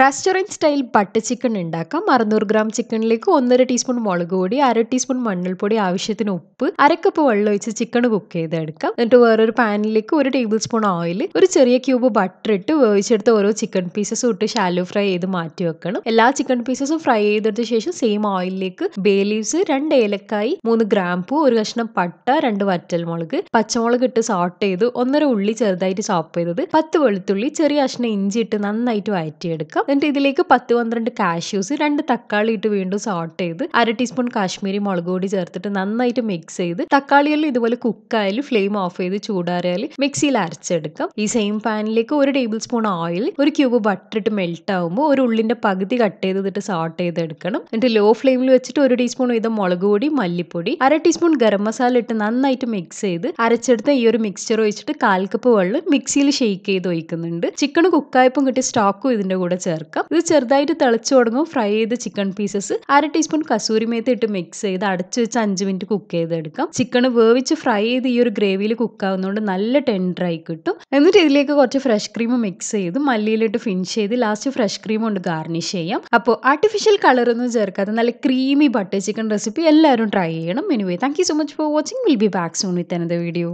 restaurant style butter chicken ഉണ്ടാക്കാം അറുന്നൂറ് gram ചിക്കനിലേക്ക് ഒന്നര ടീസ്പൂൺ മുളക് പൊടി അര ടീസ്പൂൺ മണ്ണൾപ്പൊടി ആവശ്യത്തിന് ഉപ്പ് അരക്കപ്പ് വെള്ളം ഒഴിച്ച് ചിക്കൻ കുക്ക് ചെയ്തെടുക്കാം എന്നിട്ട് വേറൊരു പാനിലേക്ക് ഒരു ടേബിൾ സ്പൂൺ ഓയിൽ ഒരു ചെറിയ ക്യൂബ് ബട്ടർ ഇട്ട് വേവിച്ചെടുത്ത് ഓരോ ചിക്കൻ പീസസും ഇട്ട് ഷാലോ ഫ്രൈ ചെയ്ത് മാറ്റി വെക്കണം എല്ലാ ചിക്കൻ പീസസും ഫ്രൈ ചെയ്തെടുത്ത ശേഷം സെയിം ഓയിലിലേക്ക് ബേ ലീവ്സ് രണ്ട് ഏലക്കായി മൂന്ന് ഗ്രാമ്പൂ ഒരു കഷ്ണം പട്ട രണ്ട് വറ്റൽമുളക് പച്ചമുളക് ഇട്ട് സോട്ട് ചെയ്ത് ഒന്നര ഉള്ളി ചെറുതായിട്ട് സോപ്പ് ചെയ്തത് പത്ത് വെളുത്തുള്ളി ചെറിയ കഷ്ണം ഇഞ്ചി ഇട്ട് നന്നായിട്ട് വഴറ്റിയെടുക്കാം കൊടുക്കാം എന്നിട്ട് ഇതിലേക്ക് പത്ത് പന്ത്രണ്ട് കാഷ്യൂസ് രണ്ട് തക്കാളി ഇട്ട് വീണ്ടും സോട്ട് ചെയ്ത് അര ടീസ്പൂൺ കാശ്മീരി മുളക് പൊടി ചേർത്തിട്ട് നന്നായിട്ട് മിക്സ് ചെയ്ത് തക്കാളിയെല്ലാം ഇതുപോലെ കുക്കായാലും ഫ്ലെയിം ഓഫ് ചെയ്ത് ചൂടാറിയാൽ മിക്സിയിൽ അരച്ചെടുക്കാം ഈ സെയിം പാനിലേക്ക് ഒരു ടേബിൾ സ്പൂൺ ഓയിൽ ഒരു ക്യൂബ് ബട്ടർ ഇട്ട് മെൽറ്റ് ആകുമ്പോൾ ഒരു ഉള്ളിന്റെ പകുതി കട്ട് ചെയ്തിട്ട് സോട്ട് ചെയ്തെടുക്കണം എന്നിട്ട് ലോ ഫ്ലെയിമിൽ വെച്ചിട്ട് ഒരു ടീസ്പൂൺ ഇത് മുളക് പൊടി മല്ലിപ്പൊടി അര ടീസ്പൂൺ ഗരം മസാല ഇട്ട് നന്നായിട്ട് മിക്സ് ചെയ്ത് അരച്ചെടുത്ത ഈ ഒരു മിക്സ്ചർ ഒഴിച്ചിട്ട് കാൽ കപ്പ് വെള്ളം മിക്സിയിൽ ഷെയ്ക്ക് ചെയ്ത് ഒഴിക്കുന്നുണ്ട് ചിക്കൻ കുക്കായപ്പം കിട്ടി സ്റ്റോക്കും ഇതിന്റെ കൂടെ ചേർക്കാം ഇത് ചെറുതായിട്ട് തിളച്ചു തുടങ്ങും ഫ്രൈ ചെയ്ത ചിക്കൻ പീസസ് അര ടീസ്പൂൺ കസൂരി മേത്ത് ഇട്ട് മിക്സ് ചെയ്ത് അടച്ചു വെച്ച് അഞ്ച് മിനിറ്റ് കുക്ക് ചെയ്തെടുക്കാം ചിക്കൻ വേവിച്ച് ഫ്രൈ ചെയ്ത് ഈ ഒരു ഗ്രേവിയിൽ കുക്ക് ആവുന്നതുകൊണ്ട് നല്ല ടെൻഡർ ആയി കിട്ടും എന്നിട്ട് ഇതിലേക്ക് കുറച്ച് ഫ്രഷ് ക്രീം മിക്സ് ചെയ്ത് മല്ലിയിലിട്ട് ഫിനിഷ് ചെയ്ത് ലാസ്റ്റ് ഫ്രഷ് ക്രീം കൊണ്ട് ഗാർണിഷ് ചെയ്യാം അപ്പോൾ ആർട്ടിഫിഷ്യൽ കളറൊന്നും ചേർക്കാതെ നല്ല ക്രീമി ബട്ടർ ചിക്കൻ റെസിപ്പി എല്ലാവരും ട്രൈ ചെയ്യണം anyway thank you so much for watching will be back soon with another video